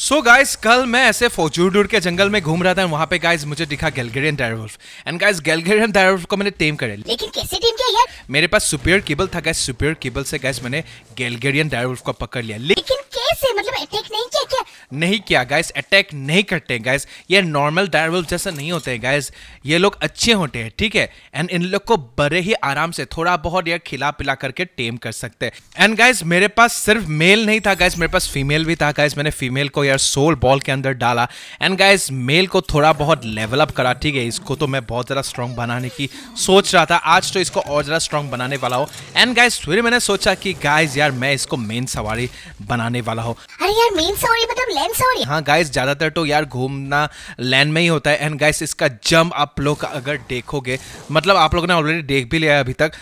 सो so guys कल मैं ऐसे फोचूडूर के जंगल में घूम रहा था वहां पे गाइस मुझे दिखा गैलगेरियन डायरवल्फ एंड गाइस गैलगेरियन डायरवल्फ को मैंने टेम कर लेकिन कैसे टेम किया यार मेरे पास सुपियर केबल था गाइस सुपियर केबल से गाइस मैंने गैलगेरियन डायरवल्फ को पकड़ लिया लेकिन कैसे मतलब अटैक नहीं किया नहीं किया गाइस अटैक नहीं करते गाइस ये नॉर्मल डायरवेल जैसे नहीं होते हैं गाइस ये लोग अच्छे होते हैं ठीक है एंड इन लोग को बड़े ही आराम से थोड़ा बहुत यार खिला पिला करके टेम कर सकते हैं एंड गाइस मेरे पास सिर्फ मेल नहीं था गाइस मेरे पास फीमेल भी था गाइस मैंने फीमेल को यार सोल बॉल के अंदर डाला एंड गाइस मेल को थोड़ा बहुत लेवल अप करा ठीक है इसको तो मैं बहुत ज़्यादा स्ट्रॉन्ग बनाने की सोच रहा था आज तो इसको और ज़्यादा स्ट्रॉन्ग बनाने वाला हो एंड गाइस फिर मैंने सोचा कि गाइस यार मैं इसको मेन सवारी बनाने वाला हूँ अरे यार मेन सवारी मतलब लैंड सॉरी हाँ गाइस ज्यादातर तो यार घूमना लैंड में ही होता है एंड गाइस इसका जंप आप लोग अगर देखोगे मतलब आप लोग ने ऑलरेडी देख भी लिया है अभी तक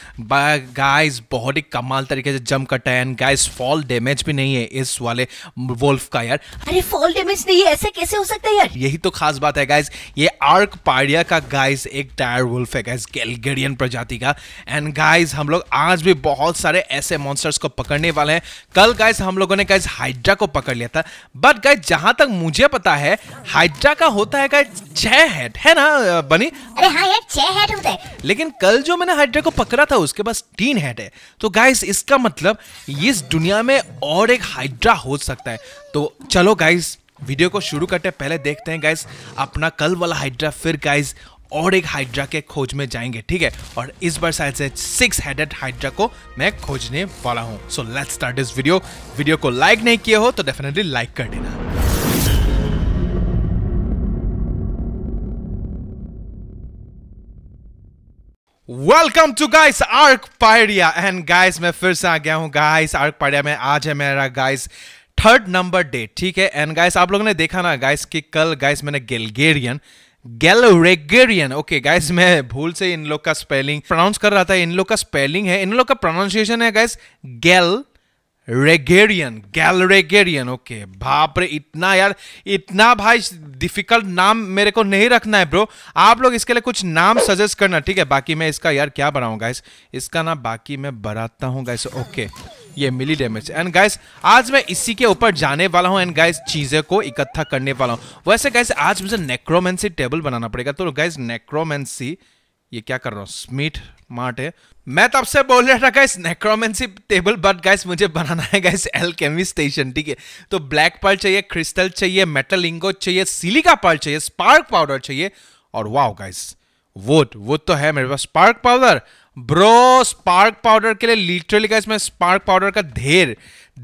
गाइस बहुत ही कमाल तरीके से जंप करता है एंड गाइस फॉल डैमेज भी नहीं है इस वाले वोल्फ का यार अरे फॉल डैमेज नहीं है ऐसे कैसे हो सकता है यार यही तो खास बात है गाइस ये आर्क पाड़िया का गाइस एक टायर वुल्फ है गाइस गैलगेरियन प्रजाति का एंड गाइस हम लोग आज भी बहुत सारे ऐसे मॉन्स्टर्स को पकड़ने वाले हैं कल गाइस हम लोगों ने गाइस हाइड्रा को पकड़ लिया था बट गाइस जहां तक मुझे पता है हाइड्रा का होता है गाइस छह हेड है ना बनी अरे हाँ यार छह हेड होते हैं लेकिन कल जो मैंने हाइड्रा को पकड़ा था उसके पास तीन हेड है तो गाइस इसका मतलब इस दुनिया में और एक हाइड्रा हो सकता है तो चलो गाइस वीडियो को शुरू करते पहले देखते हैं गाइस अपना कल वाला हाइड्रा फिर गाइस और एक हाइड्रा के खोज में जाएंगे ठीक है और इस बार शायद से सिक्स हेडेड हाइड्रा को मैं खोजने वाला हूँ so let's start this video video को लाइक नहीं किए हो तो डेफिनेटली लाइक कर देना welcome to guys Ark Pyria and guys मैं फिर से आ गया हूं गाइस आर्क पायरिया में आज है मेरा गाइस थर्ड नंबर डे ठीक है एंड गाइस आप लोगों ने देखा ना गाइस कि कल गाइस मैंने गेलगेरियन गैलोरेगेरियन ओके गाइस मैं भूल से इन लोग का स्पेलिंग प्रोनाउंस कर रहा था इन लोग का स्पेलिंग है इन लोग का प्रोनाउंसिएशन है गाइस गैल रेगेरियन गैलरेगेरियन ओके भाप रे इतना यार इतना भाई डिफिकल्ट नाम मेरे को नहीं रखना है ब्रो आप लोग इसके लिए कुछ नाम सजेस्ट करना ठीक है बाकी मैं इसका यार क्या बनाऊँ गाइस इसका ना बाकी मैं बनाता हूँ गाइस ओके okay. ये मिली डैमेज एंड गाइस आज मैं इसी के ऊपर जाने वाला हूँ एंड गाइस चीज़ें को इकट्ठा करने वाला हूँ वैसे गाइस आज मुझे नेक्रोमेंसी टेबल बनाना पड़ेगा तो गाइस नेक्रोमेंसी ये क्या कर रहा हूँ स्मीट मार्ट है मैं तब तो से बोल रहा था guys necromancy table but guys मुझे बनाना है गाइस एल्केमी स्टेशन ठीक है तो ब्लैक पर्ल चाहिए क्रिस्टल चाहिए मेटल इंगो चाहिए सिलिका पर्ल चाहिए स्पार्क पाउडर चाहिए और वाओ गाइस वोट वोट तो है मेरे पास spark powder bro spark powder के लिए लिटरली गाइस मैं स्पार्क पाउडर का ढेर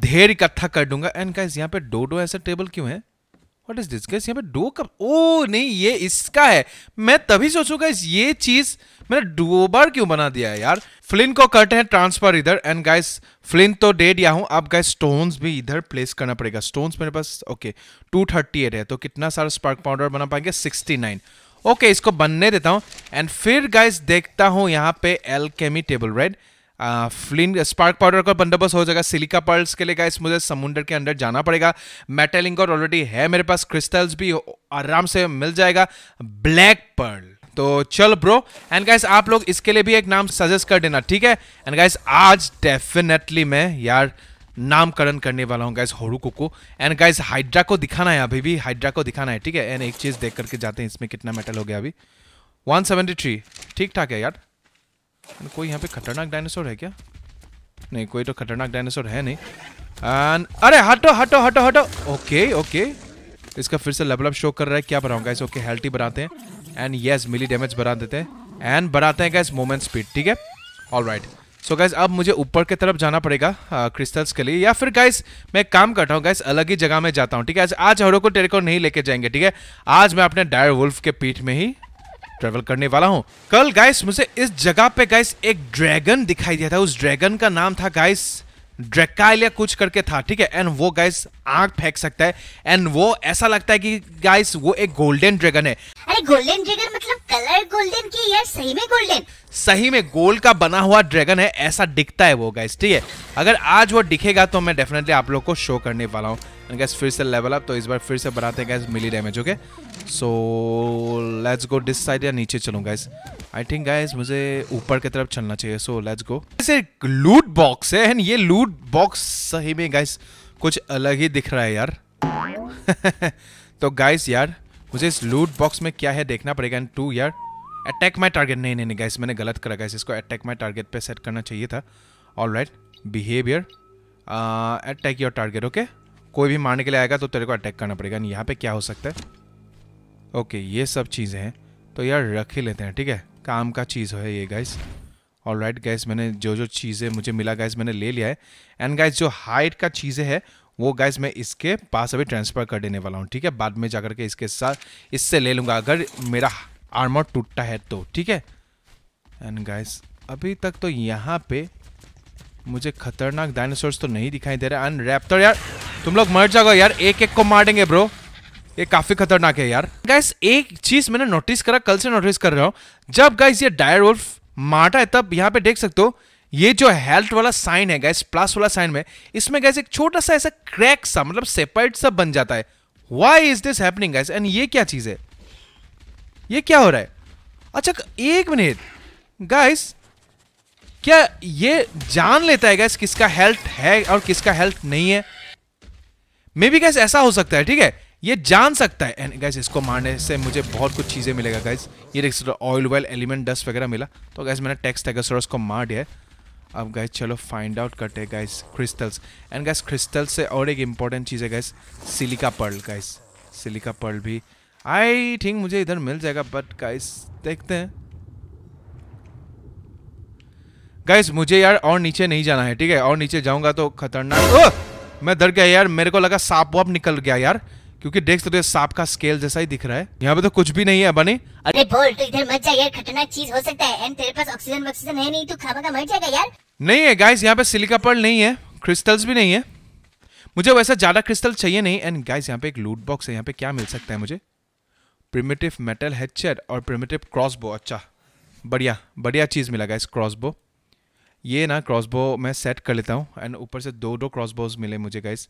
ढेर इकट्ठा कर दूंगा एंड गाइस यहाँ पे डो डो ऐसे टेबल क्यों है व्हाट इज दिस गाइस यहाँ पे डो कब ओ नहीं ये इसका है मैं तभी सोचूंगा इस ये चीज मैंने दो क्यों बना दिया है यार फ्लिन को करते हैं ट्रांसफर इधर एंड गाइस फ्लिन तो डेड या हूं अब गाइस स्टोन्स भी इधर प्लेस करना पड़ेगा स्टोन्स मेरे पास ओके टू थर्टी एट है तो कितना सारा स्पार्क पाउडर बना पाएंगे सिक्सटी नाइन ओके इसको बनने देता हूँ एंड फिर गाइस देखता हूँ यहाँ पे alchemy table right flint spark powder का बंदोबस्त हो जाएगा सिलिका पर्ल्स के लिए गाइस मुझे समुंदर के अंदर जाना पड़ेगा मेटल और ऑलरेडी है मेरे पास क्रिस्टल्स भी आराम से मिल जाएगा ब्लैक पर्ल तो चल ब्रो एंड गाइस आप लोग इसके लिए भी एक नाम सजेस्ट कर देना ठीक है एंड गाइस आज डेफिनेटली मैं यार नामकरण करने वाला हूँ गाइज होरुको को एंड गाइज हाइड्रा को दिखाना है अभी भी हाइड्रा को दिखाना है ठीक है एंड एक चीज़ देख करके जाते हैं इसमें कितना मेटल हो गया अभी 173 ठीक ठाक है यार कोई यहाँ पे खतरनाक डायनासोर है क्या नहीं कोई तो खतरनाक डायनासोर है नहीं एंड अरे हटो हटो हटो हटो ओके ओके इसका फिर से लेवल शो कर रहा है क्या बढ़ाऊँ गाइस ओके हेल्टी बढ़ाते हैं एंड येस मिली डैमेज बढ़ा देते हैं एंड बढ़ाते हैं गाइस मोमेंट स्पीड ठीक है all right right. So so guys अब मुझे ऊपर की तरफ जाना पड़ेगा क्रिस्टल्स के लिए या फिर गाइज मैं काम करता हूँ गाइज अलग ही जगह में जाता हूँ ठीक है आज हरों को टेरे को नहीं लेके जाएंगे ठीक है आज मैं अपने डायर वुल्फ के पीठ में ही ट्रेवल करने वाला हूँ कल गाइस मुझे इस जगह पे गाइस एक ड्रैगन दिखाई दिया था उस ड्रैगन का नाम था गाइस ड्रेकाइल या कुछ करके था ठीक है एंड वो गाइस आग फेंक सकता है एंड वो ऐसा लगता है कि गाइस वो एक गोल्डन ड्रैगन है गोल्डन ड्रैगन मतलब कलर गोल्डन की या सही में गोल्डन सही में गोल्ड का बना हुआ ड्रैगन है ऐसा दिखता है वो गाइस ठीक है अगर आज वो दिखेगा तो मैं डेफिनेटली आप लोग को शो करने वाला हूँ गैस फिर से लेवल अप तो इस बार फिर से बनाते हैं guys milli damage okay so let's go this side या नीचे चलूँ गैस आई थिंक गैस मुझे ऊपर की तरफ चलना चाहिए सो लेट्स गो जैसे लूट बॉक्स है एंड ये लूट बॉक्स सही में गैस कुछ अलग ही दिख रहा है यार तो गाइस यार मुझे इस लूट बॉक्स में क्या है देखना पड़ेगा एंड टू यार अटैक माई टारगेट नहीं नहीं नहीं गैस मैंने गलत करा गैस इसको अटैक माई टारगेट पे सेट करना चाहिए था all right behaviour attack your target okay कोई भी मारने के लिए आएगा तो तेरे को अटैक करना पड़ेगा यहाँ पे क्या हो सकता है ओके okay, ये सब चीज़ें हैं तो यार रख ही लेते हैं ठीक है काम का चीज़ है ये गाइस और राइट गैस मैंने जो जो चीज़ें मुझे मिला गाइस मैंने ले लिया है एंड गाइस जो हाइट का चीज़ें है वो गाइज मैं इसके पास अभी ट्रांसफ़र कर देने वाला हूँ ठीक है बाद में जा करके इसके साथ इससे ले लूँगा अगर मेरा आर्मर टूटता है तो ठीक है एंड गाइज अभी तक तो यहाँ पे मुझे खतरनाक डायनासोर्स तो नहीं दिखाई दे रहा एंड रैप्टर यार तुम लोग मर जाओ यार एक एक को मार देंगे ब्रो ये काफी खतरनाक है यार गैस एक चीज मैंने नोटिस करा कल से नोटिस कर रहा हूँ जब गैस ये डायर मारता है तब यहाँ पे देख सकते हो ये जो हेल्थ वाला साइन है गैस प्लस वाला साइन में इसमें गैस एक छोटा सा ऐसा क्रैक सा मतलब सेपरेट सा बन जाता है why is this happening guys and ये क्या चीज़ है ये क्या हो रहा है अच्छा एक मिनट गाइस क्या ये जान लेता है गैस किसका हेल्थ है और किसका हेल्थ नहीं है मे बी गैस ऐसा हो सकता है ठीक है ये जान सकता है एंड गैस इसको मारने से मुझे बहुत कुछ चीज़ें मिलेगा गैस ये देख सकते ऑयल वेल एलिमेंट डस्ट वगैरह मिला तो गैस मैंने टेक्स टेगोसोरस को मार दिया है अब गैस चलो फाइंड आउट करते हैं guys crystals and guys crystal से और एक इम्पॉर्टेंट चीज़ है guys silica pearl guys silica pearl भी आई थिंक मुझे इधर मिल जाएगा बट गैस देखते हैं गैस मुझे यार और नीचे नहीं जाना है ठीक है और नीचे जाऊंगा तो खतरनाक मैं डर गया यार मेरे को लगा सांप वाप निकल गया यार क्योंकि देख सकते हो सांप का स्केल जैसा ही दिख रहा है यहाँ पे तो कुछ भी नहीं है बने अरे बोल तो इधर खतरनाक चीज हो सकता है एंड तेरे पास ऑक्सीजन ऑक्सीजन है नहीं तू खामा का मर जाएगा यार नहीं है गाइस यहाँ पे सिलिका पर्ल नहीं है क्रिस्टल्स भी नहीं है मुझे वैसा ज्यादा क्रिस्टल चाहिए नहीं एंड गाइस यहाँ पे एक लूट बॉक्स है यहाँ पे क्या मिल सकता है मुझे प्रिमेटिव मेटल हेचर और प्रिमेटिव क्रॉसबो अच्छा बढ़िया बढ़िया चीज़ मिला गाइस क्रॉसबो ये ना क्रॉसबो मैं सेट कर लेता हूँ एंड ऊपर से दो दो क्रॉसबोज मिले मुझे गाइस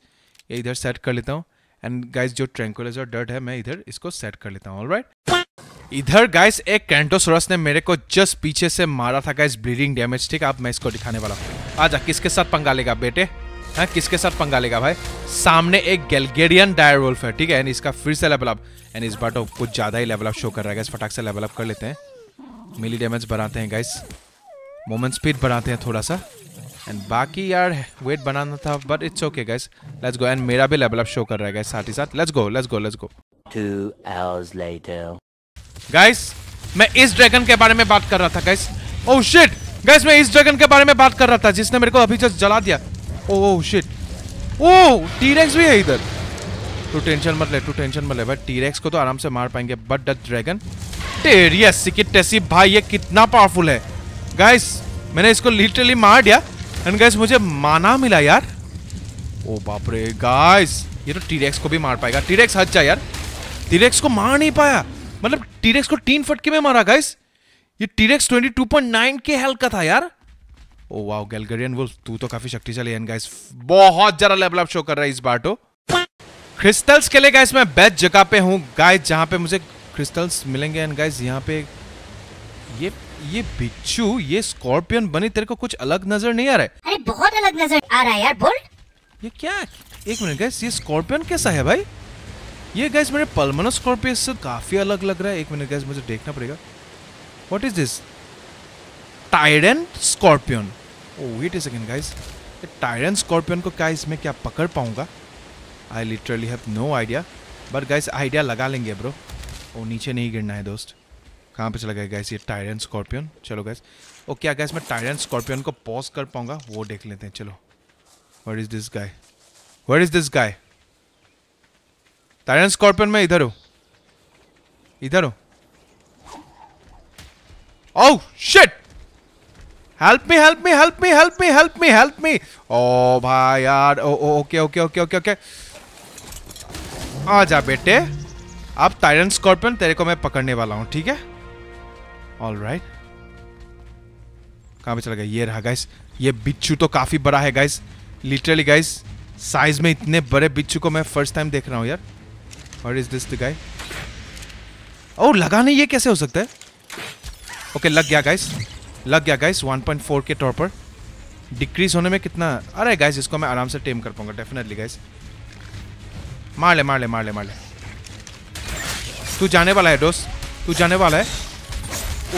ये इधर सेट कर लेता हूँ एंड गाइस जो ट्रैंकुलाइजर डर्ट है मैं इधर इसको सेट कर लेता हूँ ऑलराइट इधर गाइस एक कैंटोसोरस ने मेरे को जस्ट पीछे से मारा था गाइस ब्लीडिंग डैमेज ठीक आप मैं इसको दिखाने वाला हूँ आजा किसके साथ पंगा लेगा बेटे हाँ किसके साथ पंगा लेगा भाई सामने एक गैलगेरियन डायर वोल्फ है ठीक है एंड इसका फिर से लेवल अप एंड इस बार तो कुछ ज़्यादा ही लेवल अप शो कर रहा है गाइस फटाक से लेवल अप कर लेते हैं मिली डैमेज बढ़ाते हैं गाइस मोमेंट स्पीड बढ़ाते हैं थोड़ा सा एंड बाकी यार वेट बनाना था but it's okay guys let's go and मेरा भी लेवल अप शो कर रहा है गाइस साथ ही साथ let's go let's go let's go 2 hours later guys मैं इस ड्रैगन के बारे में बात कर रहा था गाइस ओह शिट गाइस मैं इस ड्रैगन के बारे में बात कर रहा था जिसने मेरे को अभी जस्ट जला दिया ओह शिट ओह टीरेक्स भी है इधर टू टेंशन मत ले टू टेंशन मत ले भाई टीरेक्स को तो आराम से मार पाएंगे बट द ड्रैगन टेरियस सिकिट टेसी भाई ये कितना पावरफुल है गाइस मैंने इसको लिटरली मार दिया एंड गाइस मुझे माना मिला यार ओ बाप रे गाइस ये तो टीरेक्स को भी मार पाएगा टीरेक्स हट जा यार टीरेक्स को मार नहीं पाया मतलब टीरेक्स को तीन फटके में मारा गाइस ये टीरेक्स 22.9 के हेल्थ का था यार ओ वाओ गैलगरियन वुल्फ तू तो काफी शक्तिशाली है गाइस बहुत ज्यादा लेवल अप शो कर रहा है इस बार तो क्रिस्टल्स के लिए गाइस मैं बेस्ट जगह पे हूं गाइस जहां पे मुझे क्रिस्टल्स मिलेंगे एंड गाइस यहां पे ये ये बिच्छू ये स्कॉर्पियन बनी तेरे को कुछ अलग नजर नहीं आ रहा है अरे बहुत अलग नजर आ रहा है यार बोल ये क्या एक मिनट गैस ये स्कॉर्पियन कैसा है भाई ये गैस मेरे पलमनो स्कॉर्पियस से काफी अलग लग रहा है एक मिनट गैस मुझे देखना पड़ेगा what is this tyrant scorpion oh wait a second guys tyrant scorpion को क्या इसमें क्या पकड़ पाऊंगा I literally have no idea but guys idea लगा लेंगे ब्रो ओ oh, नीचे नहीं गिरना है दोस्त कहाँ पे चला गया गैस ये टायरन स्कॉर्पियन चलो गैस ओ क्या गैस मैं टायरन स्कॉर्पियन को पॉज कर पाऊँगा वो देख लेते हैं चलो what is this guy what is this guy tyrant scorpion मैं इधर हूँ इधर हूँ Oh shit! Help me help me help me help me help me help me oh भाई यार oh okay okay okay okay okay आ जा बेटे अब टायरन स्कॉर्पियन तेरे को मैं पकड़ने वाला हूँ ठीक है ऑल राइट कहाँ पे चला गया ये रहा गाइस ये बिच्छू तो काफ़ी बड़ा है गाइस लिटरली गाइस साइज में इतने बड़े बिच्छू को मैं फर्स्ट टाइम देख रहा हूँ यार और इज दिस गाय ओ लगा नहीं ये कैसे हो सकता है ओके okay, लग गया गाइस लग गया गाइस 1.4 के तौर पर डिक्रीज होने में कितना अरे गाइस इसको मैं आराम से टेम कर पाऊंगा डेफिनेटली गाइस मार ले मार ले मार ले मार ले तू जाने वाला है दोस्त तू जाने वाला है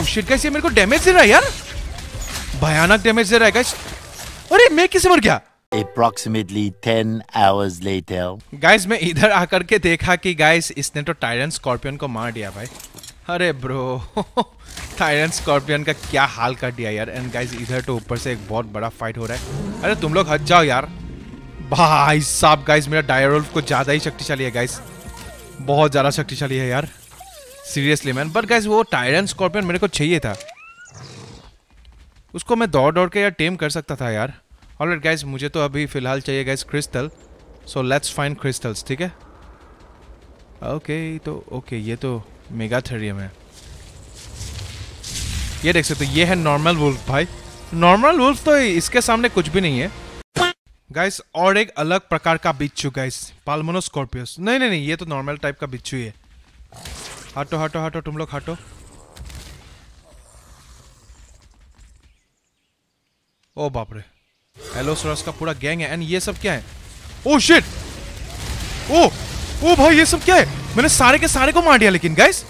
शिट oh गाइस ये मेरे को डैमेज दे रहा है यार भयानक डैमेज दे रहा है गाइस अरे मैं किसे मर गया approximately 10 hours later Guys, मैं इधर आकर के देखा कि गाइस इसने तो टायरन स्कॉर्पियन को मार दिया भाई अरे ब्रो टायरन स्कॉर्पियन का क्या हाल कर दिया यार एंड गाइस इधर तो ऊपर से एक बहुत बड़ा फाइट हो रहा है अरे तुम लोग हट जाओ यार भाई साहब गाइस मेरा डायरोल्फ को ज़्यादा ही शक्तिशाली है गाइस बहुत ज़्यादा शक्तिशाली है यार सीरियसली मैन बट गाइज वो टायरन स्कॉर्पियन मेरे को चाहिए था उसको मैं दौड़ दौड़ के यार टेम कर सकता था यार ऑल राइट गाइज मुझे तो अभी फ़िलहाल चाहिए guys crystal so let's find crystals ठीक है ओके तो ओके ये तो मेगा थ्री है ये देख सकते तो ये है नॉर्मल वुल्फ भाई नॉर्मल वुल्फ तो इसके सामने कुछ भी नहीं है गाइस और एक अलग प्रकार का बिच्छू गाइस पालमोनो स्कॉर्पियस नहीं नहीं नहीं ये तो नॉर्मल टाइप का बिच्छू है हटो हटो हटो तुम लोग हटो ओ बाप रे हेलो एलोसोरस का पूरा गैंग है एंड ये सब क्या है ओ शिट ओ ओ भाई ये सब क्या है मैंने सारे के सारे को मार दिया लेकिन गाइस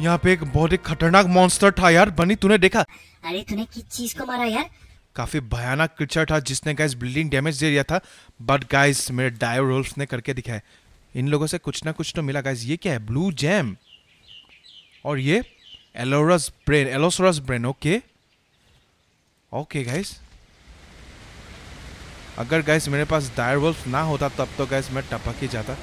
यहाँ पे एक बहुत ही खतरनाक मॉन्स्टर था यार बनी तूने देखा अरे तूने किस चीज को मारा यार काफी भयानक क्रिचर था जिसने गाइस बिल्डिंग डैमेज दे दिया था बट गाइस मेरे डायो ने करके दिखाया इन लोगों से कुछ ना कुछ तो मिला गाइज ये क्या है ब्लू जैम और ये एलोरस brain allosaurus brain okay okay guys अगर गैस मेरे पास डायर वोल्फ ना होता तब तो गैस मैं टपक ही जाता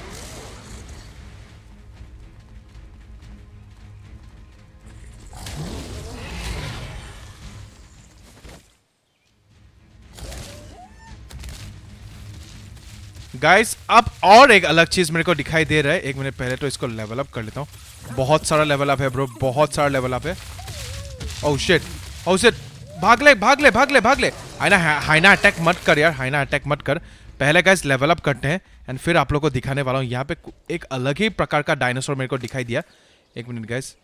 गाइस अब और एक अलग चीज मेरे को दिखाई दे रहा है एक मिनट पहले तो इसको लेवल अप कर लेता हूँ बहुत सारा लेवल अप है ब्रो बहुत सारा लेवल अप है ओह शिट ओह शिट भाग ले भाग ले भाग ले भाग ले हाइना हाइना अटैक मत कर यार हाइना अटैक मत कर पहले गाइस लेवल अप करते हैं एंड फिर आप लोग को दिखाने वाला हूँ यहाँ पे एक अलग ही प्रकार का डायनासोर मेरे को दिखाई दिया एक मिनट गाइस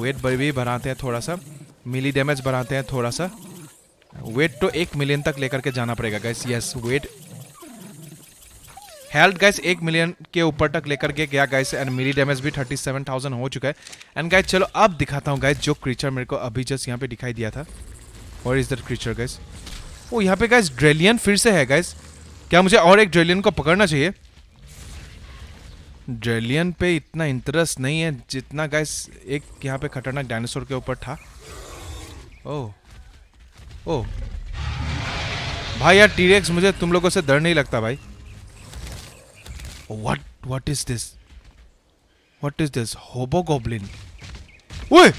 वेट भी बढ़ाते हैं थोड़ा सा मिली डैमेज बढ़ाते हैं थोड़ा सा वेट तो एक मिलियन तक लेकर के जाना पड़ेगा guys yes wait health guys एक मिलियन के ऊपर तक लेकर के गया गाइस एंड मेरी डैमेज भी थर्टी सेवन थाउजेंड हो चुका है एंड गाइस चलो अब दिखाता हूँ गाइस जो क्रीचर मेरे को अभी जस्ट यहाँ पे दिखाई दिया था और is that creature guys oh यहाँ पे गाइस ड्रेलियन फिर से है गाइस क्या मुझे और एक ड्रेलियन को पकड़ना चाहिए ड्रेलियन पे इतना इंटरेस्ट नहीं है जितना गाइस एक यहाँ पे खतरनाक डायनासोर के ऊपर था ओह ओह भाई यार टीरेक्स मुझे तुम लोगों से डर नहीं लगता भाई What? What is this? What is this? Hobo goblin. ओए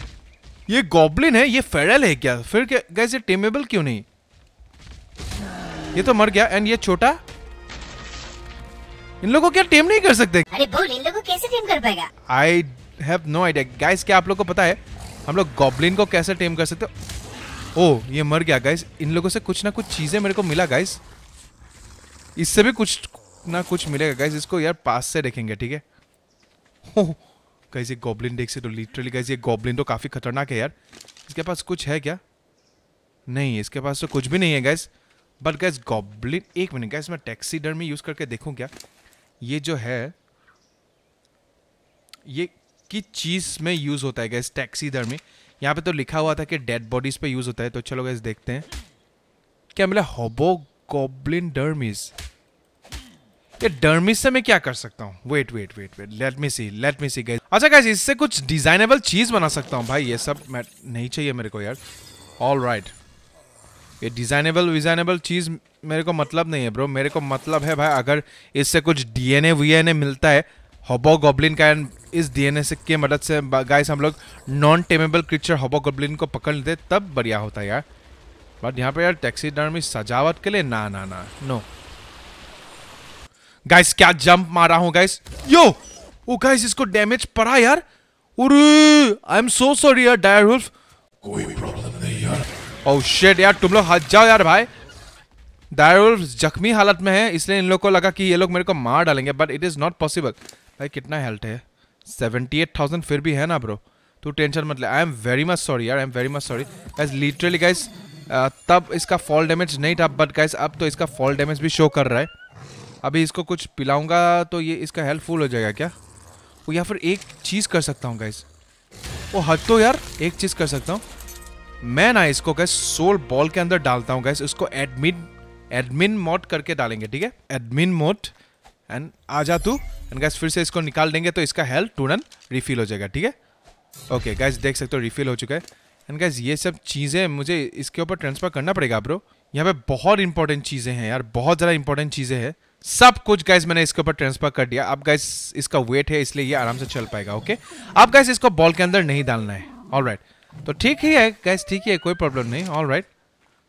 ये गॉब्लिन है ये फेरल है क्या फिर क्या गैस ये टेमेबल क्यों नहीं ये तो मर गया एंड ये छोटा इन लोगों क्या टेम नहीं कर सकते अरे बोल इन लोगों कैसे टेम कर पाएगा I have no idea guys क्या आप लोगों को पता है हम लोग गॉब्लिन को कैसे टेम कर सकते ओ ये मर गया गाइस इन लोगों से कुछ ना कुछ चीजें मेरे को मिला गाइस इससे भी कुछ इतना कुछ मिलेगा गाइज इसको यार पास से देखेंगे ठीक है हो गाइज ये गॉबलिन देख से तो लिटरली गाइज ये गॉबलिन तो काफ़ी खतरनाक है यार इसके पास कुछ है क्या नहीं इसके पास तो कुछ भी नहीं है गैस बट गैस गॉबलिन एक मिनट गैस मैं टैक्सी डर में यूज़ करके देखूँ क्या ये जो है ये किस चीज़ में यूज़ होता है गैस टैक्सी डर में यहाँ पे तो लिखा हुआ था कि डेड बॉडीज़ पे यूज़ होता है तो चलो गैस देखते हैं क्या मिला हॉबो गॉबलिन डर्मिस ये डर्मी से मैं क्या कर सकता हूँ wait wait wait wait let me see let me see गई अच्छा गाइज इससे कुछ डिजाइनेबल चीज बना सकता हूँ भाई ये सब मैं नहीं चाहिए मेरे को यार ऑल राइट right. ये डिजाइनेबल विजाइनेबल चीज मेरे को मतलब नहीं है ब्रो मेरे को मतलब है भाई अगर इससे कुछ डीएनए वीएनए मिलता है हॉबो गोब्लिन का इस डीएनए से की मदद से से हम लोग non tameable creature hobo goblin को पकड़ लेते तब बढ़िया होता है यार बट यहाँ पे यार टैक्सी डर में सजावट के लिए ना ना ना नो no. गाइस क्या जंप मारा हूं गाइस यो ओ गाइस इसको डैमेज पड़ा यार आई एम सो सॉरी यार डायर वुल्फ कोई प्रॉब्लम नहीं यार ओह oh, शिट यार तुम लोग हट जाओ यार भाई डायर वुल्फ जख्मी हालत में है इसलिए इन लोग को लगा कि ये लोग मेरे को मार डालेंगे but it is not possible भाई कितना हेल्थ है सेवेंटी एट थाउजेंड फिर भी है ना ब्रो तू टेंशन मत ले I am very much sorry यार I am very much sorry guys literally guys तब इसका फॉल डैमेज नहीं था बट गाइस अब तो इसका फॉल डैमेज भी शो कर रहा है अभी इसको कुछ पिलाऊंगा तो ये इसका हेल्पफुल हो जाएगा क्या वो या फिर एक चीज़ कर सकता हूँ गैस वो हद तो यार एक चीज़ कर सकता हूँ मैं ना इसको गैस सोल बॉल के अंदर डालता हूँ गैस उसको एडमिन एडमिन मोड करके डालेंगे ठीक है एडमिन मोड एंड आ जा तू एंड गैस फिर से इसको निकाल देंगे तो इसका हेल्थ टूरन रिफिल हो जाएगा ठीक है ओके गैस देख सकते हो रिफिल हो चुका है एंड गैस ये सब चीज़ें मुझे इसके ऊपर ट्रांसफ़र करना पड़ेगा ब्रो यहाँ पे बहुत इंपॉर्टेंट चीज़ें हैं यार बहुत ज़्यादा इंपॉर्टेंट चीज़ें हैं सब कुछ गाइस मैंने इसके ऊपर ट्रांसफर कर दिया अब गाइस इसका वेट है इसलिए ये आराम से चल पाएगा ओके अब गाइस इसको बॉल के अंदर नहीं डालना है ऑल right. तो ठीक ही है गाइस ठीक ही है कोई प्रॉब्लम नहीं all right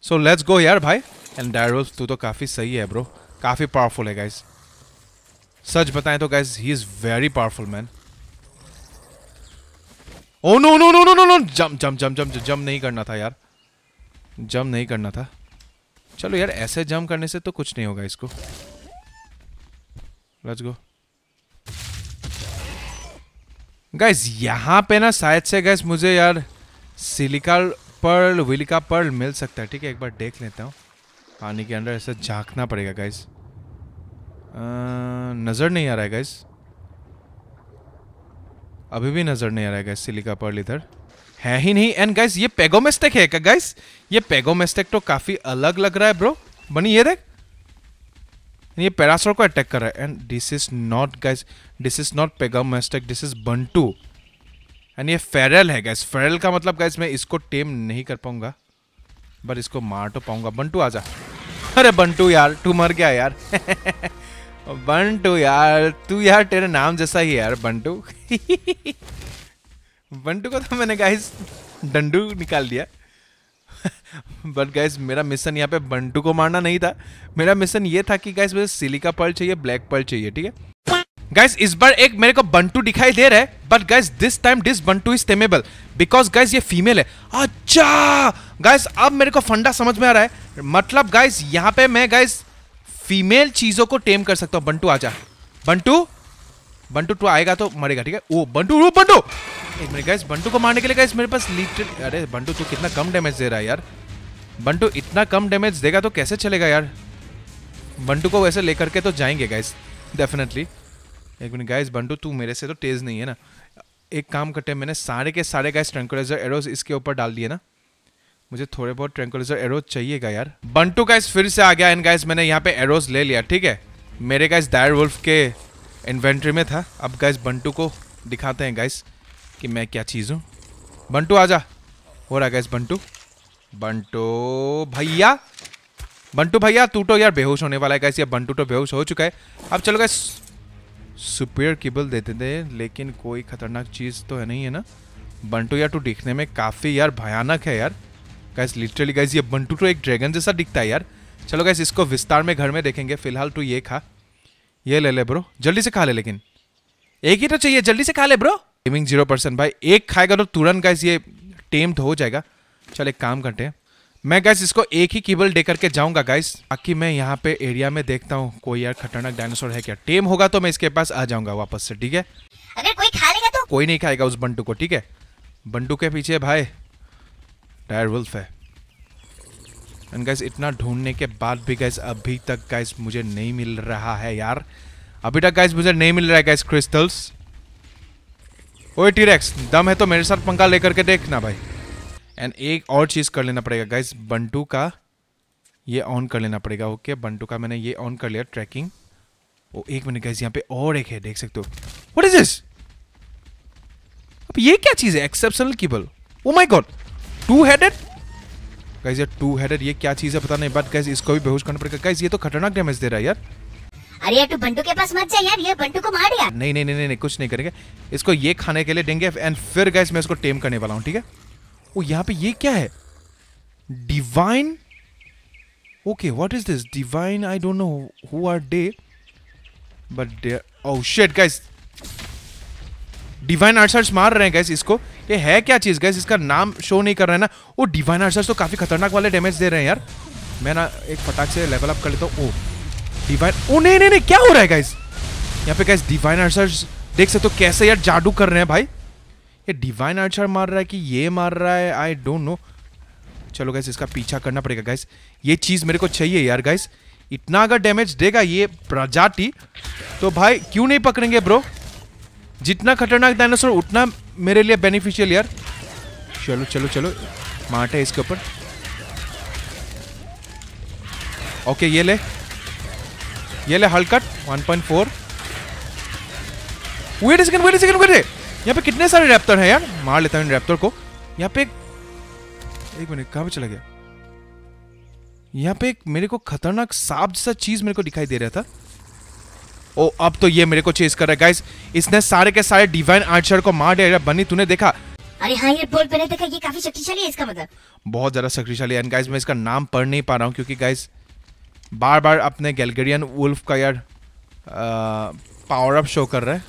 so let's go यार भाई एंड डायरोज तू तो काफ़ी सही है ब्रो काफ़ी पावरफुल है गाइस सच बताएं तो guys he is very powerful man oh no no no no no no जम जम जम जम जम नहीं करना था यार जम नहीं करना था चलो यार ऐसे जम करने से तो कुछ नहीं होगा इसको लेट्स गो गाइस यहाँ पे ना शायद से गैस मुझे यार सिलिका पर्ल विलिका पर्ल मिल सकता है ठीक है एक बार देख लेता हूँ पानी के अंदर ऐसा झांकना पड़ेगा गैस नज़र नहीं आ रहा है गैस अभी भी नज़र नहीं आ रहा है गैस सिलिका पर्ल इधर है ही नहीं एंड गैस ये पेगोमेस्टेक है क्या गैस ये पेगोमेस्टेक तो काफ़ी अलग लग रहा है ब्रो बनी ये देख ये पैरासोर को अटैक कर रहा है and this is not guys this is not पेगामेस्टिक दिस इज बंटू एंड ये फेरल है गाइस फेरल का मतलब गाइस मैं इसको टेम नहीं कर पाऊंगा बट इसको मार तो पाऊंगा बंटू आजा अरे बंटू यार तू मर गया यार बंटू यार तू यार तेरे नाम जैसा ही यार बंटू बंटू को तो मैंने गाइस डंडू निकाल दिया बट गाइज मेरा मिशन यहाँ पे बंटू को मारना नहीं था मेरा मिशन ये था कि गाइज मुझे सिलिका पर्ल चाहिए ब्लैक पर्ल चाहिए ठीक है गाइज इस बार एक मेरे को बंटू दिखाई दे रहा है but guys this time this बंटू इज टेमेबल बिकॉज गाइज ये फीमेल है अच्छा गाइज अब मेरे को फंडा समझ में आ रहा है मतलब गाइज यहाँ पे मैं गाइज फीमेल चीजों को टेम कर सकता हूँ बंटू आजा बंटू बंटू टू आएगा तो मरेगा ठीक है ओ बंटू ओ बंटू एक मिनट गैस बंटू को मारने के लिए गैस मेरे पास लीटर अरे बंटू तू कितना कम डैमेज दे रहा है यार बंटू इतना कम डैमेज देगा तो कैसे चलेगा यार बंटू को वैसे लेकर के तो जाएंगे गैस डेफिनेटली एक मिनट गैस बंटू तू मेरे से तो तेज़ नहीं है ना एक काम करते हैं मैंने सारे के सारे गैस ट्रेंकुलाइजर एरोज इसके ऊपर डाल दिए ना मुझे थोड़े बहुत ट्रैंकुलाइजर एरोज चाहिएगा यार बंटू गैस फिर से आ गया एंड गैस मैंने यहाँ पे एरोज ले लिया ठीक है मेरे गैस डायर वुल्फ के इन्वेंट्री में था अब गैस बंटू को दिखाते हैं गैस कि मैं क्या चीज़ हूँ बंटू आजा हो रहा गैस बंटू बंटो भैया बंटू भैया तू तो यार बेहोश होने वाला है गैस या बंटू तो बेहोश हो चुका है अब चलो गैस सुपेयर केबल देते थे लेकिन कोई खतरनाक चीज़ तो है नहीं है ना बंटू यार तू दिखने में काफ़ी यार भयानक है यार गैस लिटरली गैस ये बंटू तो एक ड्रैगन जैसा दिखता है यार चलो गैस इसको विस्तार में घर में देखेंगे फिलहाल तू ये खा ये ले ले ब्रो जल्दी से खा ले लेकिन एक ही तो चाहिए जल्दी से खा ले ब्रो गेमिंग जीरो परसेंट भाई एक खाएगा तो तुरंत गैस ये टेम्ड हो जाएगा चल एक काम करते हैं मैं गैस इसको एक ही केबल दे करके जाऊंगा गैस बाकी मैं यहाँ पे एरिया में देखता हूँ कोई यार खतरनाक डायनासोर है क्या टेम होगा तो मैं इसके पास आ जाऊंगा वापस से ठीक है अगर कोई खा लेगा तो कोई नहीं खाएगा उस बंटू को ठीक है बंटू के पीछे भाई टायर वुल्फ है एंड गाइज इतना ढूंढने के बाद भी गाइज अभी तक गाइज मुझे नहीं मिल रहा है यार अभी तक गाइज मुझे नहीं मिल रहा है गाइज क्रिस्टल्स ओए टीरेक्स दम है तो मेरे साथ पंखा लेकर के देखना भाई एंड एक और चीज़ कर लेना पड़ेगा गाइज बंटू का ये ऑन कर लेना पड़ेगा ओके बंटू का मैंने ये ऑन कर लिया ट्रैकिंग ओ एक मिनट गाइज यहाँ पे और एक है देख सकते हो व्हाट इज दिस अब ये क्या चीज़ है exceptional kibble oh my god two headed guys यार टू हेडर ये क्या चीज़ है पता नहीं बट गाइज इसको भी बेहोश करना पड़ेगा गाइज ये तो खतरनाक डैमेज दे रहा है यार अरे यार तू तो बंटू के पास मत जा यार ये बंटू को मार यार नहीं नहीं नहीं नहीं कुछ नहीं करेंगे इसको ये खाने के लिए देंगे एंड फिर गाइज मैं इसको टेम करने वाला हूँ ठीक है ओ यहाँ पे ये क्या है divine okay what is this divine I don't know who are they but oh shit guys divine archers मार रहे हैं गैस इसको ये है क्या चीज़ गैस इसका नाम शो नहीं कर रहे हैं ना वो डिवाइन आर्सर्स तो काफ़ी खतरनाक वाले डैमेज दे रहे हैं यार मैं ना एक फटाक से लेवल अप कर लेता हूँ ओ डिवाइन ओ नहीं नहीं नहीं क्या हो रहा है गैस यहाँ पे गैस डिवाइन आर्सर्स देख सकते हो कैसे यार जादू कर रहे हैं भाई ये डिवाइन आर्चर मार रहा है कि ये मार रहा है आई डोंट नो चलो गैस इसका पीछा करना पड़ेगा गैस ये चीज़ मेरे को चाहिए यार गैस इतना अगर डैमेज देगा ये प्रजाति तो भाई क्यों नहीं पकड़ेंगे ब्रो जितना खतरनाक डायनासोर उतना मेरे लिए बेनिफिशियल यार चलो चलो चलो मार्ट है इसके ऊपर ओके ये ले ये ले point 1.4 wait second wait second wait यहाँ पे कितने सारे रैप्टर हैं यार मार लेता हूँ रैप्टर को यहाँ पे एक मिनट कहाँ पे चला गया यहाँ पे एक मेरे को खतरनाक सांप जैसा चीज मेरे को दिखाई दे रहा था ओ अब तो ये मेरे को चेस कर रहा है गाइस इसने सारे के सारे डिवाइन आर्चर को मार दिया बनी तूने देखा अरे हाँ ये बोल पहले तो देखा ये काफी शक्तिशाली है इसका मतलब बहुत ज्यादा शक्तिशाली है गाइस मैं इसका नाम पढ़ नहीं पा रहा हूँ क्योंकि गाइस बार बार अपने गैलगेरियन वुल्फ का यार पावर अप शो कर रहा है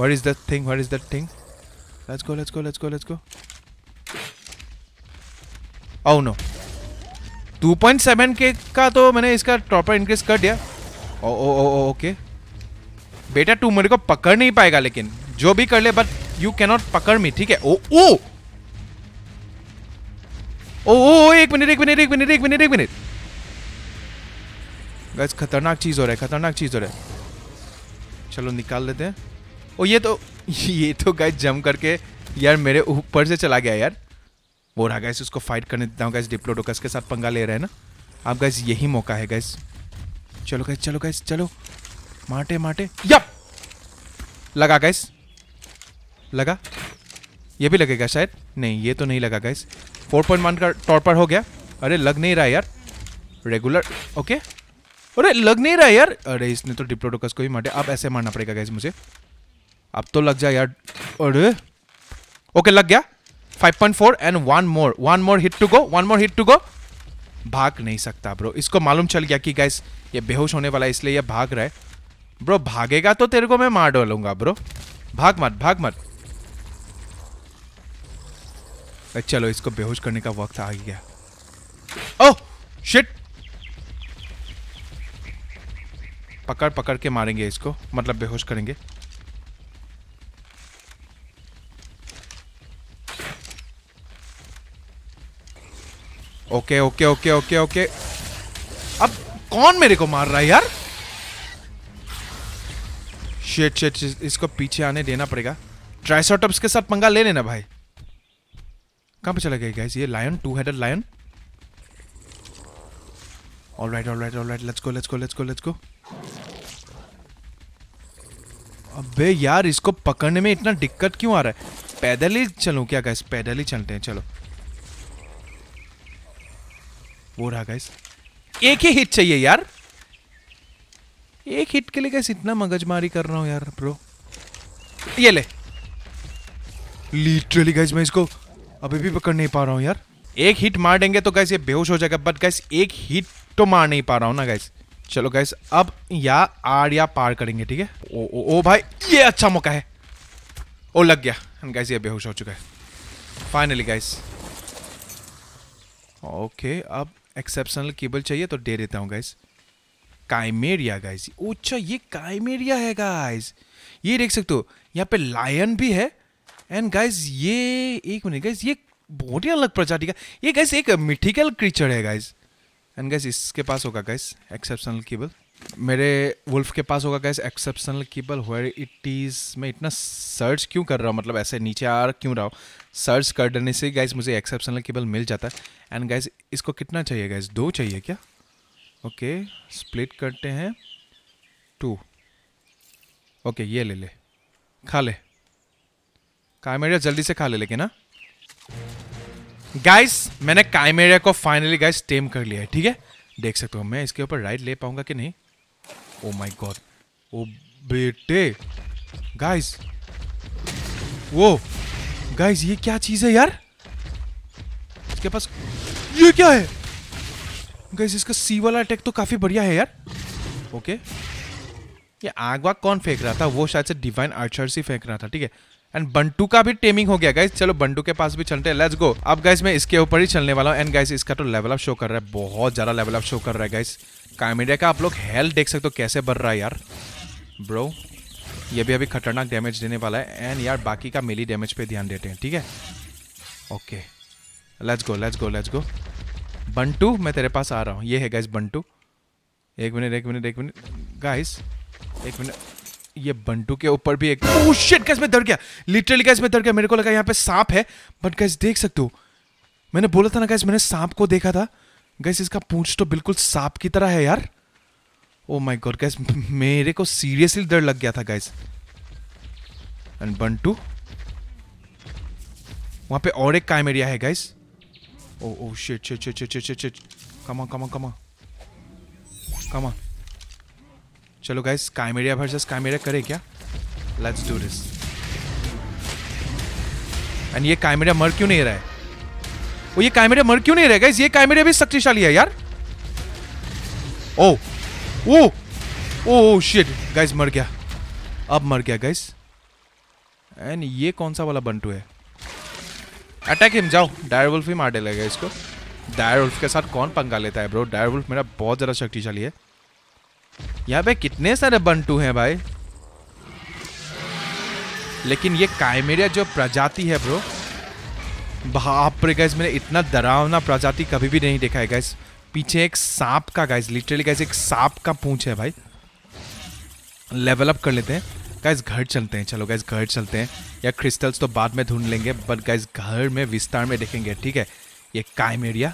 what is that thing what is that thing let's go let's go let's go let's go oh no 2.7 K का तो मैंने इसका टॉपर इंक्रीज कर दिया ओ ओ ओ ओके बेटा तू मेरे को पकड़ नहीं पाएगा लेकिन जो भी कर ले बट यू कैनॉट पकड़ मी ठीक है ओ ओ ओ ओ एक मिनट एक मिनट एक मिनट एक मिनट एक मिनट गैस खतरनाक चीज हो रहा है खतरनाक चीज हो रहा है चलो निकाल लेते हैं ओ ये तो ये तो गैस जम करके यार मेरे ऊपर से चला गया यार वो रहा गैस उसको फाइट करने देता हूँ गैस डिप्लोडोकस के साथ पंगा ले रहे हैं ना आप गैस यही मौका है गैस चलो गैस चलो गैस चलो माटे माटे या लगा गैस लगा ये भी लगेगा शायद नहीं ये तो नहीं लगा गैस फोर पॉइंट वन का टॉपर हो गया अरे लग नहीं रहा यार रेगुलर ओके अरे लग नहीं रहा यार अरे इसने तो डिप्लोडोकस को ही मारे अब ऐसे मारना पड़ेगा गैस मुझे अब तो लग जाए यार अरे ओके लग गया 5.4 and one more one more hit to go one more hit to go भाग नहीं सकता ब्रो इसको मालूम चल गया कि गैस ये बेहोश होने वाला है इसलिए यह भाग रहा है ब्रो भागेगा तो तेरे को मैं मार डालूंगा ब्रो भाग मत भाग मत चलो इसको बेहोश करने का वक्त आ गया ओह oh, शिट पकड़ पकड़ के मारेंगे इसको मतलब बेहोश करेंगे okay okay okay okay okay अब कौन मेरे को मार रहा है यार शेट शेट इसको पीछे आने देना पड़ेगा ट्राइसोटॉप्स के साथ पंगा ले लेना भाई कहाँ पे चला गया ये lion two header lion all right all let's go let's go let's go let's go अबे यार इसको पकड़ने में इतना दिक्कत क्यों आ रहा है पैदल ही चलूं क्या गैस पैदल ही चलते हैं चलो वो रहा गैस एक ही हिट चाहिए यार एक हिट के लिए कैसे इतना मगजमारी कर रहा हूँ यार ब्रो ये ले लिटरली गैस मैं इसको अभी भी पकड़ नहीं पा रहा हूँ यार एक हिट मार देंगे तो गैस ये बेहोश हो जाएगा बट गैस एक हिट तो मार नहीं पा रहा हूँ ना गैस चलो गैस अब या आर या पार करेंगे ठीक है ओ, ओ ओ भाई ये अच्छा मौका है ओ लग गया गैस ये बेहोश हो चुका है फाइनली गैस ओके अब एक्सेप्शनल केबल चाहिए तो दे देता हूँ गैस काइमेरिया गाइस ओच्छा ये काइमेरिया है गाइस ये देख सकते हो यहाँ पे लायन भी है एंड गाइस ये एक मिनट गाइस ये बहुत ही अलग प्रजाति का ये गाइस एक मिथिकल क्रीचर है गाइस एंड गाइस इसके पास होगा गाइस एक्सेप्शनल केबल मेरे वुल्फ के पास होगा guys exceptional kibble where it is मैं इतना सर्च क्यों कर रहा हूँ मतलब ऐसे नीचे आ क्यों रहा हूँ सर्च कर देने से गाइस मुझे एक्सेप्शनल कीबल मिल जाता है एंड गाइस इसको कितना चाहिए गाइस दो चाहिए क्या ओके स्प्लिट करते हैं टू ओके ये ले ले खा ले कायमेरिया जल्दी से खा ले लेके ना गाइस मैंने कायमेरिया को फाइनली गाइस टेम कर लिया है ठीक है देख सकते हो मैं इसके ऊपर राइड ले पाऊंगा कि नहीं ओ माय गॉड ओ बेटे गाइस वो गाइस ये क्या चीज़ है यार इसके पास ये क्या है गैस इसका सी वाला अटैक तो काफ़ी बढ़िया है यार ओके ये आग वाग कौन फेंक रहा था वो शायद से डिवाइन आर्चर से फेंक रहा था ठीक है एंड बंटू का भी टेमिंग हो गया गाइस चलो बंटू के पास भी चलते हैं लेट्स गो अब गाइस मैं इसके ऊपर ही चलने वाला हूँ एंड गाइस इसका तो लेवल अप शो कर रहा है बहुत ज़्यादा लेवल अप शो कर रहा है गाइस कामेडिया का आप लोग हेल्थ देख सकते हो कैसे बढ़ रहा है यार ब्रो ये भी अभी खतरनाक डैमेज देने वाला है एंड यार बाकी का मिली डैमेज पे ध्यान देते हैं ठीक है okay let's go let's go let's go बंटू मैं तेरे पास आ रहा हूँ ये है गाइस बंटू एक मिनट एक मिनट एक मिनट गाइस एक मिनट ये बंटू के ऊपर भी एक ओह शिट गाइस मैं डर गया लिटरली गाइस मैं डर गया मेरे को लगा यहाँ पे सांप है बट गाइस देख सकते हो मैंने बोला था ना गाइस मैंने सांप को देखा था गाइस इसका पूछ तो बिल्कुल सांप की तरह है यार ओ माय गॉड गाइस मेरे को सीरियसली डर लग गया था गाइस एंड बंटू वहां पे और एक कायमेरिया है guys Oh, oh, shit, shit, shit, shit, shit, shit, shit. Come on, come on, come on. Come on. चलो गाइस काइमेरिया वर्सेस काइमेरिया करें क्या लेट्स डू दिस एंड ये काइमेरिया मर क्यों नहीं रहा है वो oh, ये काइमेरिया मर क्यों नहीं रहा गाइस ये काइमेरिया भी शक्तिशाली है यार ओ ओ ओ शिट गाइस मर गया अब मर गया गाइस एंड ये कौन सा वाला बंटू है अटैक हिम जाओ डायर वुल्फ ही मार डालेगा इसको डायर वुल्फ के साथ कौन पंगा लेता है ब्रो डायर वुल्फ मेरा बहुत ज़्यादा शक्तिशाली है यहाँ पे कितने सारे बंटू हैं भाई लेकिन ये कायमेरिया जो प्रजाति है ब्रो बाप रे गैस मैंने इतना डरावना प्रजाति कभी भी नहीं देखा है गैस पीछे एक सांप का गैस लिटरली गैस एक सांप का पूछ है भाई लेवल अप कर लेते हैं गाइज घर चलते हैं चलो गाइज घर चलते हैं या क्रिस्टल्स तो बाद में ढूंढ लेंगे बट गाइज घर में विस्तार में देखेंगे ठीक है ये कायम एरिया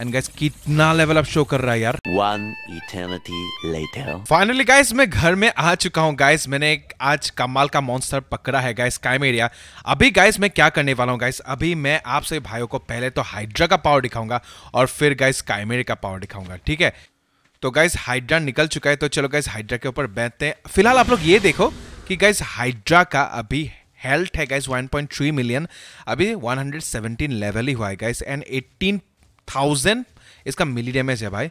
एंड गाइस कितना लेवल अप शो कर रहा है यार one eternity later finally guys मैं घर में आ चुका हूँ गाइस मैंने आज कमाल का मॉन्स्टर पकड़ा है गाइस काइम एरिया अभी गाइस मैं क्या करने वाला हूँ गाइस अभी मैं आप सभी भाइयों को पहले तो हाइड्रा का पावर दिखाऊंगा और फिर गाइस काइमेरिया का पावर दिखाऊंगा ठीक है तो गाइज हाइड्रा निकल चुका है तो चलो गाइज हाइड्रा के ऊपर बैठते हैं फिलहाल आप लोग ये देखो कि गाइज हाइड्रा का अभी हेल्थ है गाइज 1.3 मिलियन अभी 117 लेवल ही हुआ है गाइज एंड 18,000 इसका मिली डैमेज है भाई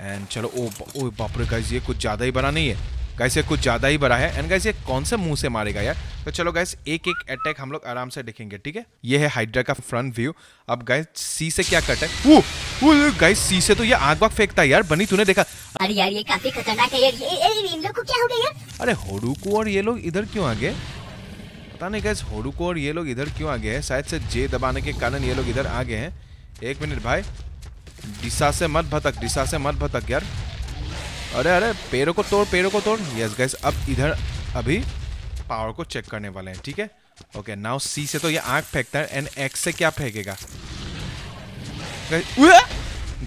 एंड चलो ओ, ओ बापरे गाइज ये कुछ ज़्यादा ही बना नहीं है गैस ये कुछ ज़्यादा ही बड़ा है एंड गैस ये कौन से मुंह से मारेगा यार तो चलो गैस एक एक अटैक हम लोग आराम से देखेंगे ठीक है ये है हाइड्रा का फ्रंट व्यू अब गैस सी से क्या कट है वो वो गैस सी से तो ये आग वाग फेंकता है यार बनी तूने देखा अरे यार ये काफी खतरनाक है यार ये इन लोग को क्या हो गया यार अरे होडूको और ये लोग इधर क्यों आ गए पता नहीं गैस होडूको और ये लोग इधर क्यों आ गए हैं शायद से जे दबाने के कारण ये लोग इधर आ गए हैं एक मिनट भाई दिशा से मत भटक दिशा से मत भटक यार अरे अरे पेड़ों को तोड़ पेड़ों को तोड़ यस गैस अब इधर अभी पावर को चेक करने वाले हैं ठीक है ओके नाउ सी से तो ये आंख फेंकता है एंड एक्स से क्या फेंकेगा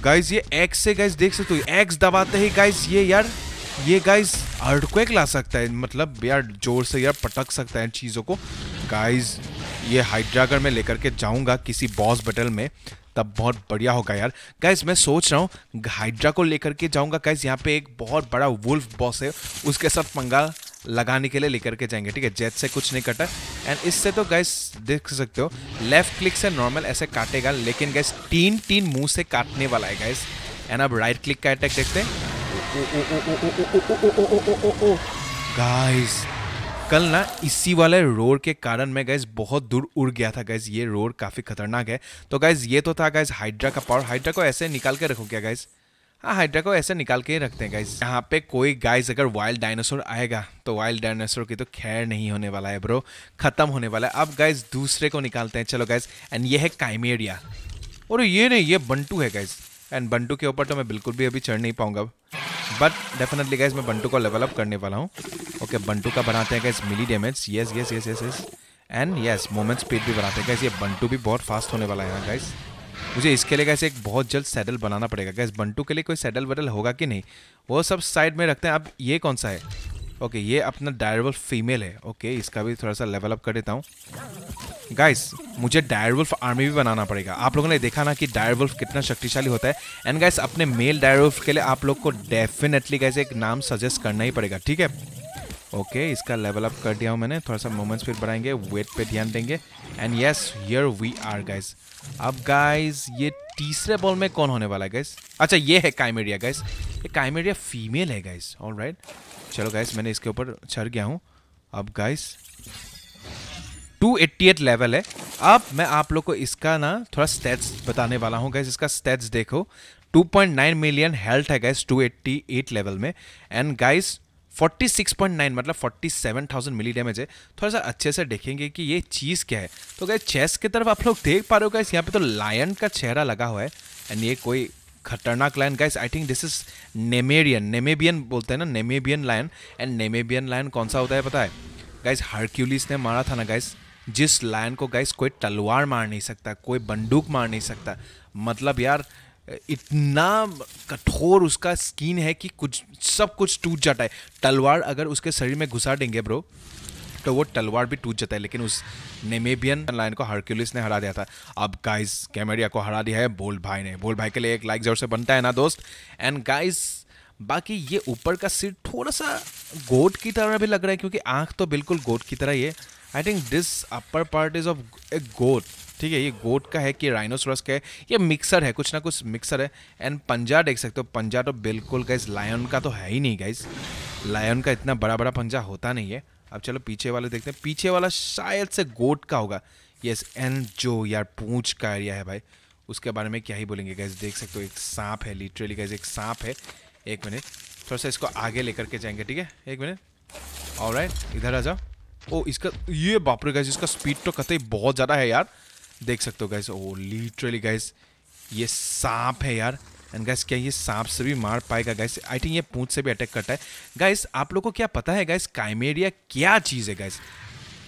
गाइज ये एक्स से गाइज देख सकते हो एक्स दबाते ही गाइज ये यार ये गाइज अर्थक्वेक ला सकता है मतलब यार जोर से यार पटक सकता है चीज़ों को गाइज ये हाइड्रागर में लेकर के जाऊंगा किसी बॉस बटल में तब बहुत बढ़िया होगा यार गैस मैं सोच रहा हूँ हाइड्रा को लेकर के जाऊँगा गैस यहाँ पे एक बहुत बड़ा वुल्फ बॉस है उसके साथ पंगा लगाने के लिए लेकर के जाएंगे ठीक है जेट से कुछ नहीं कटा एंड इससे तो गैस देख सकते हो लेफ्ट क्लिक से नॉर्मल ऐसे काटेगा लेकिन गैस तीन तीन मुँह से काटने वाला है गैस एंड अब राइट क्लिक का अटैक देखते हैं गाइस कल ना इसी वाले रोड के कारण मैं गैस बहुत दूर उड़ गया था गैस ये रोड काफ़ी खतरनाक है तो गैस ये तो था गैस हाइड्रा का पावर हाइड्रा को ऐसे निकाल के रखो क्या गैस हाँ हाइड्रा को ऐसे निकाल के ही रखते हैं गाइज यहाँ पे कोई गाइज अगर वाइल्ड डायनासोर आएगा तो वाइल्ड डायनासोर की तो खैर नहीं होने वाला है ब्रो खत्म होने वाला है अब गाइज दूसरे को निकालते हैं चलो गाइज एंड ये है काइमेरिया और ये नहीं ये बंटू है गाइज एंड बंटू के ऊपर तो मैं बिल्कुल भी अभी चढ़ नहीं पाऊंगा बट डेफिनेटली गैस मैं बंटू को लेवल अप करने वाला हूँ ओके बंटू का बनाते हैं guys milli damage yes yes yes yes yes and yes moment speed भी बनाते हैं गैस ये बंटू भी बहुत फास्ट होने वाला है यहाँ गैस मुझे इसके लिए कैसे एक बहुत जल्द सैडल बनाना पड़ेगा गैस बंटू के लिए कोई सैडल वडल होगा कि नहीं वो सब साइड में रखते हैं अब ये कौन सा है ओके ये अपना डायरवल फीमेल है ओके इसका भी थोड़ा सा लेवल अप कर देता हूँ गाइस मुझे वुल्फ आर्मी भी बनाना पड़ेगा आप लोगों ने देखा ना कि वुल्फ कितना शक्तिशाली होता है एंड गाइस अपने मेल डायरवल्फ के लिए आप लोग को डेफिनेटली गाइस एक नाम सजेस्ट करना ही पड़ेगा ठीक है ओके इसका लेवल अप कर दिया हूँ मैंने थोड़ा सा मोमेंट्स फिर बढ़ाएंगे वेट पे ध्यान देंगे and yes yeah we are guys अब गाइज ये तीसरे बॉल में कौन होने वाला है गाइस अच्छा ये है काइमेरिया गाइस ये काइमेरिया फीमेल है गाइस ऑल राइट right? चलो गाइस मैंने इसके ऊपर चढ़ गया हूँ अब गाइस 288 लेवल है अब मैं आप लोग को इसका ना थोड़ा स्टेट्स बताने वाला हूँ गाइस इसका स्टेट्स देखो 2.9 मिलियन हेल्थ है गाइस 288 लेवल में एंड गाइस 46.9 मतलब 47,000 मिली डैमेज है थोड़ा सा अच्छे से देखेंगे कि ये चीज़ क्या है तो गैस चेस की तरफ आप लोग देख पा रहे हो गैस यहाँ पे तो लायन का चेहरा लगा हुआ है एंड ये कोई खतरनाक line guys I think this is Namibian Namibian बोलते हैं ना Namibian line and Namibian line कौन सा होता है पता है गाइस हरक्यूलिस ने मारा था ना गाइस जिस लाइन को गाइस कोई तलवार मार नहीं सकता कोई बंदूक मार नहीं सकता मतलब यार इतना कठोर उसका स्किन है कि कुछ सब कुछ टूट जाता है तलवार अगर उसके शरीर में घुसा देंगे ब्रो तो वो तलवार भी टूट जाता है लेकिन उस नेमेबियन लाइन को हरक्यूलिस ने हरा दिया था अब गाइस कैमेरिया को हरा दिया है बोल भाई ने बोल भाई के लिए एक लाइक जोर से बनता है ना दोस्त एंड गाइस बाकी ये ऊपर का सिर थोड़ा सा गोट की तरह भी लग रहा है क्योंकि आँख तो बिल्कुल गोट की तरह ही है I think this upper part is of a goat ठीक है ये गोट का है कि राइनोसोरस का है ये मिक्सर है कुछ ना कुछ मिक्सर है एंड पंजा देख सकते हो पंजा तो बिल्कुल गाइज लायन का तो है ही नहीं गाइज लायन का इतना बड़ा बड़ा पंजा होता नहीं है अब चलो पीछे वाले देखते हैं पीछे वाला शायद से गोट का होगा यस एन जो यार पूछ का एरिया है भाई उसके बारे में क्या ही बोलेंगे गैस देख सकते हो एक सांप है लिटरली गैस एक सांप है एक मिनट थोड़ा सा इसको आगे लेकर के जाएंगे ठीक है एक मिनट और इधर आ जाओ ओ oh, इसका ये बापरे गैस इसका स्पीड तो कतई बहुत ज़्यादा है यार देख सकते हो गैस ओ लिटरली गैस ये सांप है यार एंड गाइस क्या ये सांप से भी मार पाएगा गाइस आई थिंक ये पूछ से भी अटैक करता है गाइस आप लोग को क्या पता है गाइस काइमेरिया क्या चीज़ है गाइस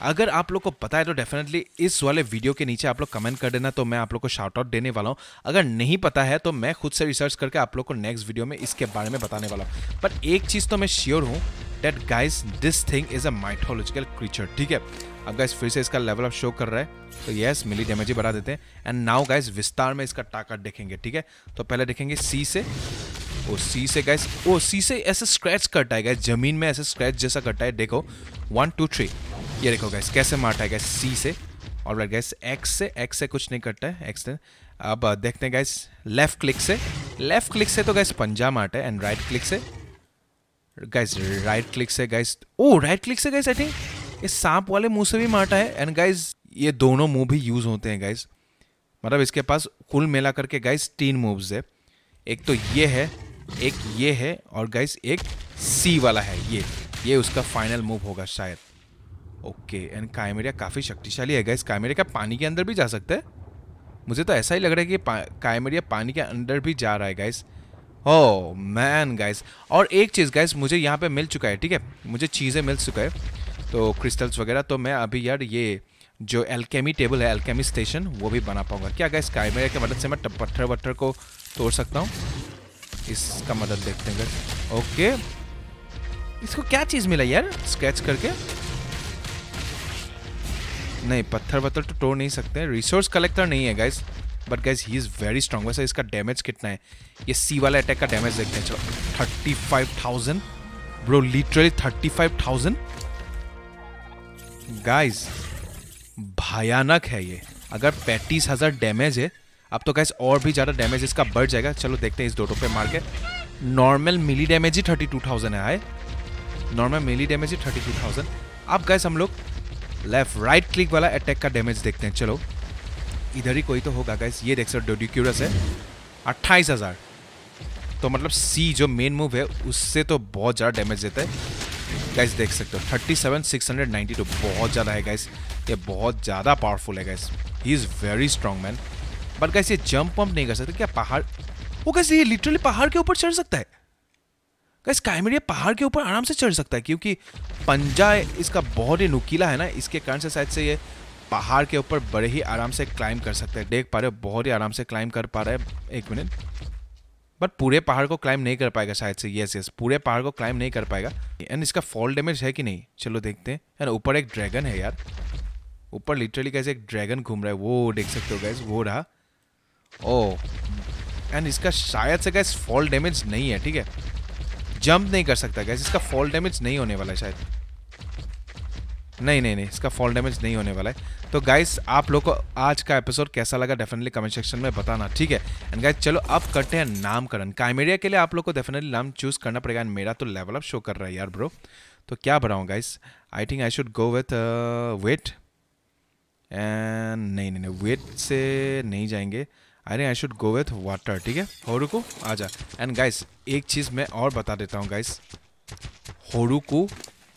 अगर आप लोग को पता है तो डेफिनेटली इस वाले वीडियो के नीचे आप लोग कमेंट कर देना तो मैं आप लोग को शार्ट आउट देने वाला हूँ अगर नहीं पता है तो मैं खुद से रिसर्च करके आप लोग को नेक्स्ट वीडियो में इसके बारे में बताने वाला हूँ बट एक चीज़ तो मैं श्योर हूँ that guys this thing is a mythological creature ठीक है अगर फिर से इसका लेवल अप शो कर रहा है तो यस मिली डैमेज ही बढ़ा देते हैं एंड नाउ गाइस विस्तार में इसका टाकट देखेंगे ठीक है तो पहले देखेंगे सी से ओ सी से गैस ओ सी से ऐसे स्क्रैच करता है गैस जमीन में ऐसे स्क्रैच जैसा करता है देखो वन टू थ्री ये देखो गैस कैसे मारता है गैस सी से और राइट गैस एक्स से एक्स से कुछ नहीं करता है एक्स से अब uh, देखते हैं गैस लेफ्ट क्लिक से लेफ्ट क्लिक से तो गैस पंजा मारता है एंड राइट क्लिक से गैस राइट क्लिक से गैस ओ राइट क्लिक से गैस आई थिंक इस सांप वाले मुंह से भी माटा है एंड गाइज ये दोनों मुंह भी यूज होते हैं गाइज मतलब इसके पास कुल मिला करके गाइज तीन मूव्स है एक तो ये है एक ये है और गाइज एक सी वाला है ये ये उसका फाइनल मूव होगा शायद ओके एंड कायमेरिया काफ़ी शक्तिशाली है गाइज कायमेरिया का पानी के अंदर भी जा सकता है मुझे तो ऐसा ही लग रहा है कि कायमेरिया पानी के अंदर भी जा रहा है गाइज ओ मैन गाइज और एक चीज़ गाइज मुझे यहाँ पे मिल चुका है ठीक है मुझे चीज़ें मिल चुका है तो क्रिस्टल्स वगैरह तो मैं अभी यार ये जो एल्केमी टेबल है एल्केमी स्टेशन वो भी बना पाऊंगा क्या स्काई मेरे की मदद से मैं पत्थर वत्थर को तोड़ सकता हूँ इसका मदद देखते हैं गैस ओके इसको क्या चीज़ मिला यार स्केच करके नहीं पत्थर वत्थर तो तोड़ नहीं सकते रिसोर्स कलेक्टर नहीं है guys but guys he is very strong वैसे इसका डैमेज कितना है ये सी वाला अटैक का डैमेज देखते हैं चलो thirty five thousand bro literally thirty five thousand guys भयानक है ये अगर पैंतीस हज़ार डैमेज है अब तो गाइस और भी ज़्यादा डैमेज इसका बढ़ जाएगा चलो देखते हैं इस डोटो पे मार के नॉर्मल मिली डैमेज ही थर्टी टू थाउजेंड है आए नॉर्मल मिली डैमेज ही थर्टी टू थाउजेंड अब गाइस हम लोग लेफ्ट राइट क्लिक वाला अटैक का डैमेज देखते हैं चलो इधर ही कोई तो होगा गाइस ये देख सकते डोडिक्यूरस है अट्ठाईस हज़ार तो मतलब सी जो मेन मूव है उससे तो बहुत ज़्यादा डैमेज देता है गाइस देख सकते हो thirty seven six hundred ninety two बहुत ज़्यादा है गाइस ये बहुत ज़्यादा पावरफुल है guys he is very strong man but guys ये जंप पम्प नहीं कर सकते क्या पहाड़ वो गाइस ये लिटरली पहाड़ के ऊपर चढ़ सकता है गाइस काइमेरिया पहाड़ के ऊपर आराम से चढ़ सकता है क्योंकि पंजा इसका बहुत ही नुकीला है ना इसके कारण से शायद से ये पहाड़ के ऊपर बड़े ही आराम से क्लाइंब कर सकते हैं देख पा रहे हो बहुत ही आराम से क्लाइंब कर पा रहे है एक मिनट बट पूरे पहाड़ को क्लाइम नहीं कर पाएगा शायद से यस यस पूरे पहाड़ को क्लाइम नहीं कर पाएगा एंड इसका फॉल डैमेज है कि नहीं चलो देखते हैं एंड ऊपर एक ड्रैगन है यार ऊपर लिटरली कैसे एक ड्रैगन घूम रहा है वो देख सकते हो गैस वो रहा ओ oh. एंड इसका शायद से गैस फॉल डैमेज नहीं है ठीक है जंप नहीं कर सकता गैस इसका फॉल डैमेज नहीं होने वाला है शायद नहीं नहीं नहीं इसका फॉल डैमेज नहीं होने वाला है तो गाइस आप लोग को आज का एपिसोड कैसा लगा डेफिनेटली कमेंट सेक्शन में बताना ठीक है एंड गाइस चलो अब करते हैं नामकरण काइमेरिया के लिए आप लोग को डेफिनेटली नाम चूज करना पड़ेगा एंड मेरा तो लेवल अप शो कर रहा है यार ब्रो तो क्या बनाऊँ guys I think I should go with weight and नहीं नहीं नहीं वेट से नहीं जाएंगे I think I should go with water ठीक है होरू को आ जा एंड गाइस एक चीज़ मैं और बता देता हूँ गाइस होरू को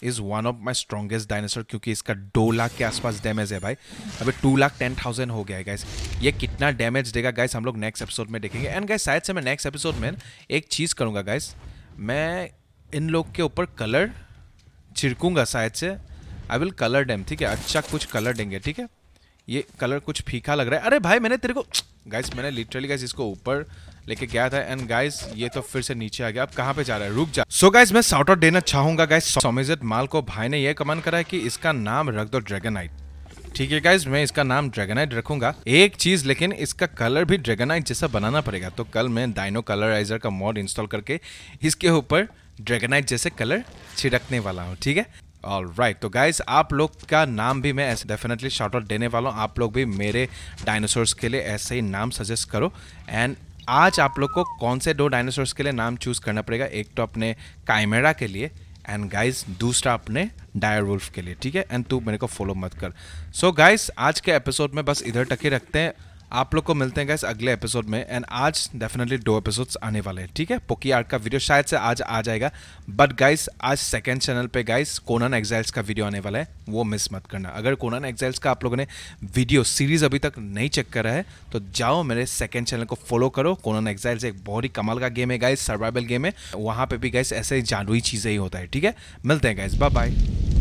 is one of my strongest dinosaur क्योंकि इसका दो लाख के आसपास डैमेज है भाई अभी टू लाख टेन थाउजेंड हो गया है गाइस ये कितना डैमेज देगा गाइस हम लोग नेक्स्ट एपिसोड में देखेंगे एंड गाइस शायद से मैं नेक्स्ट एपिसोड में एक चीज़ करूंगा गाइस मैं इन लोग के ऊपर कलर छिड़कूंगा शायद से आई विल कलर डैम ठीक है अच्छा कुछ कलर देंगे ठीक है ये कलर कुछ फीका लग रहा है अरे भाई मैंने तेरे को गाइस मैंने लिटरली गाइस इसको ऊपर लेके गया था एंड गाइस ये तो फिर से नीचे आ गया अब कहाँ पे जा रहा है रुक जा सो so गाइज मैं साउट आउट देना चाहूंगा गाइस सोमेजित माल को भाई ने यह कमन करा है कि इसका नाम रख दो ड्रैगनाइट ठीक है गाइज मैं इसका नाम ड्रैगनाइट रखूंगा एक चीज लेकिन इसका कलर भी ड्रैगनाइट जैसा बनाना पड़ेगा तो कल मैं डायनो कलराइजर का मॉड इंस्टॉल करके इसके ऊपर ड्रैगनाइट जैसे कलर छिड़कने वाला हूँ ठीक है ऑल राइट तो गाइज आप लोग का नाम भी मैं ऐसे डेफिनेटली शॉर्ट आउट देने वाला हूँ आप लोग भी मेरे डायनासोर्स के लिए ऐसे ही नाम सजेस्ट करो एंड आज आप लोग को कौन से दो डायनासोर्स के लिए नाम चूज करना पड़ेगा एक तो अपने काइमेरा के लिए एंड गाइस दूसरा अपने डायर वुल्फ के लिए ठीक है एंड तू मेरे को फॉलो मत कर सो so गाइस आज के एपिसोड में बस इधर टके ही रखते हैं आप लोग को मिलते हैं गैस अगले एपिसोड में एंड आज डेफिनेटली दो एपिसोड्स आने वाले हैं ठीक है पोकी आर्ट का वीडियो शायद से आज आ जाएगा बट गाइस आज सेकंड चैनल पे गाइस कोनन एग्जाइल्स का वीडियो आने वाला है वो मिस मत करना अगर कोनन एग्जाइल्स का आप लोगों ने वीडियो सीरीज अभी तक नहीं चेक करा है तो जाओ मेरे सेकेंड चैनल को फॉलो करो कोनन एग्जाइल्स एक बहुत ही कमाल का गेम है गाइस सर्वाइवल गेम है वहाँ पर भी गाइस ऐसे जानवी चीज़ें ही होता है ठीक है मिलते हैं गाइस बाय बाय